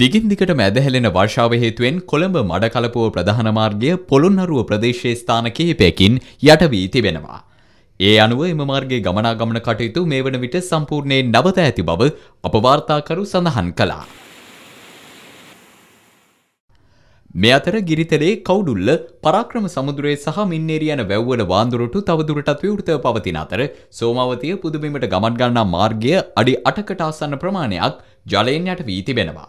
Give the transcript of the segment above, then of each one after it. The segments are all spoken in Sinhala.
දිගින් දිකට මැදහැලෙන වර්ෂාව හේතුවෙන් කොළඹ මඩකලපුව ප්‍රධානමාර්ගය පොළොන්නරුව ප්‍රදේශයේ ස්ථාන කිහිපයකින් යට වී තිබෙනවා. ඒ අනුව එම මාර්ගයේ ගමනාගමන කටයුතු මේ වන විට සම්පූර්ණයෙන් නවත ඇති බව අපවාර්තාකරු සඳහන් කළා. මේ අතර ගිරිතලේ කවුඩුල්ල පරාක්‍රම සමුදුරේ සහ මින්නේරිය යන වැව්වල වාන්දුරටු තවදුරටත් විවෘතව පවතින අතර සෝමාවතිය පුදුබිමට ගමන් ගන්නා මාර්ගය අඩි 8කට ආසන්න ප්‍රමාණයක් ජලයෙන් යට වී තිබෙනවා.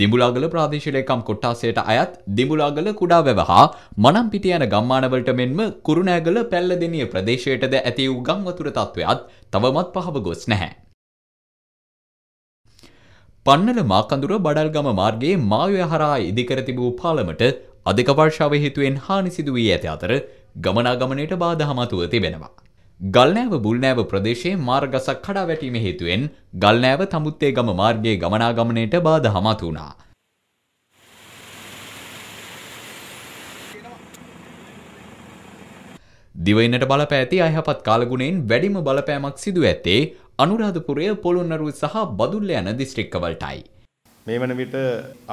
දිඹුලාගල ප්‍රාදේශලේකම් කොට්ටාසයට අයත් දිඹුලාගල කුඩා වැවහා මනම්පිට යන ගම්මානවලට මෙන්ම කුරුණෑගල පැල්ලදෙනිය ප්‍රදේශයටද ඇති වූ ගම්වතුර තත්ත්වයත් තවමත් පහව ගොස් නැහැ. පන්නල මාකඳුර බඩල්ගම මාර්ගයේ මායය හරහා ඉදිකර තිබූ පාලමට අධික වර්ෂාව හේතුවෙන් හානි සිදු වී ඇති අතර ගමනාගමනයට බාධා මතුව තිබෙනවා. ගල්නෑව බුල්නෑව ප්‍රදේශයේ මාර්ගසක් කඩා වැටීම හේතුවෙන් ගල්නෑව තමුත්තේ ගම මාර්ගයේ ගමනාගමනයට බාධ හමතු වුණා. දිවයිනට බලපෑ ඇති අයහපත් කාලගුණයෙන් වැඩිම බලපෑමක් සිදු ඇත්තේ අනුරාධපුරය පොළොන්නරුව සහ බදුල්ල යන දිස්ත්‍රික්කවලටයි. මේ වන විට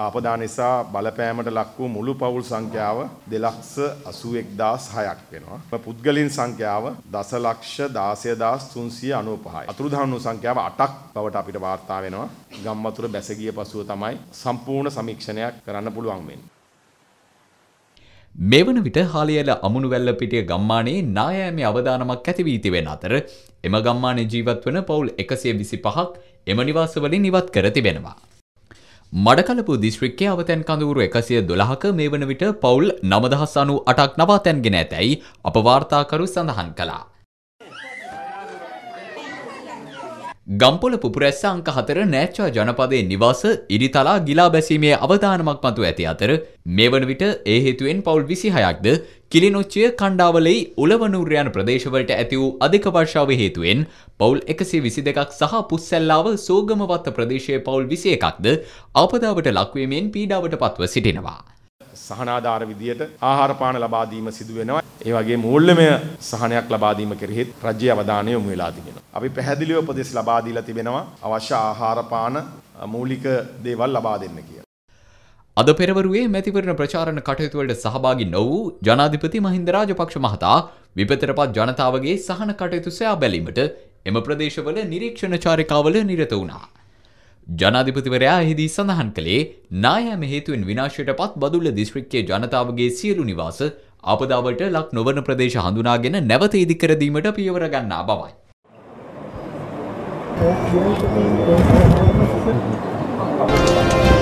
ආපදා නිසා බලපෑමට ලක් වූ මුළු පවුල් සංඛ්‍යාව 2816ක් වෙනවා. පුද්ගලින් සංඛ්‍යාව දසලක්ෂ 16395යි. අතුරුදහන්වූ සංඛ්‍යාව 8ක් බවට අපිට වාර්තා වෙනවා. ගම්වතුර බැස ගිය පසුව තමයි සම්පූර්ණ සමීක්ෂණයක් කරන්න පුළුවන් වෙන්නේ. මෙවන විට හාලියල අමුණුවැල්ල පිටිය ගම්මානයේ නායෑමේ අවදානමක් ඇති වී තිබෙන අතර එම ගම්මානයේ ජීවත් වන පවුල් 125ක් එම නිවාසවලින් ඉවත් කර තිබෙනවා. මඩකලපු දිස්ත්‍රික්කය අවතැන් කඳවුරු එකසිය දොළහක මේ වන විට පවුල් නමදහස් අනු අටක් නවාතැන්ගෙන ඇතැයි අප වාර්තාකරු සඳහන් කලා. ගම්පොල පුපුරැස්ස අංක හතර නෑච්චා ජනපදයේ නිවාස ඉරිතලා ගිලා බැසීමේ අවධානමක් මතු ඇති අතර මේ වන විට ඒ හේතුවෙන් පවුල් විසිහයක්ද කිලිනොච්චිය කණ්ඩාවලෙයි උලවනූර්යන් ප්‍රදේශවලට ඇති වූ අධික වර්ෂාව හේතුවෙන් පවුල් එකසේ විසි දෙකක් සහ පුස්සැල්ලාව සෝගමවත්ත ප්‍රදේශයේ පවුල් විසි එකක්ද ආපදාවට ලක්වීමෙන් පීඩාවට පත්ව සිටිනවා. සහනාධාර විදියට ආහාර පාන ලබා දීම සිදු වෙනවා. ඒ වගේ මූල්‍යමය සහනයක් ලබා දීම කෙරෙහිත් රජයේ අවධානය යොමු වෙලා තිබෙනවා. අපි පැහැදිලිව උපදෙස් ලබා දීලා තිබෙනවා අවශ්‍ය ආහාර පාන මූලික දේවල් ලබා දෙන්න කියලා. අද පෙරවරුවේ මැතිවරණ ප්‍රචාරණ කටයුතුවලට සහභාගි නොවූ ජනාධිපති මහින්ද රාජපක්ෂ මහතා විපතරපත් ජනතාවගේ සහන කටයුතු සොයා බැලීමට එම ප්‍රදේශවල නිරීක්ෂණ චාරිකාවල නිරත වුණා. ජනාධිපතිවරයා එහිදී සඳහන් කළේ නායෑම හේතුවෙන් විනාශයට පත් බදුල්ල දිස්ත්‍රික්කයේ ජනතාවගේ සියලු නිවාස අපදාවට ලක් නොවන ප්‍රදේශ හඳුනාගෙන නැවත ඉදිකරදීමට පියවර ගන්නා බවයි. Thank you.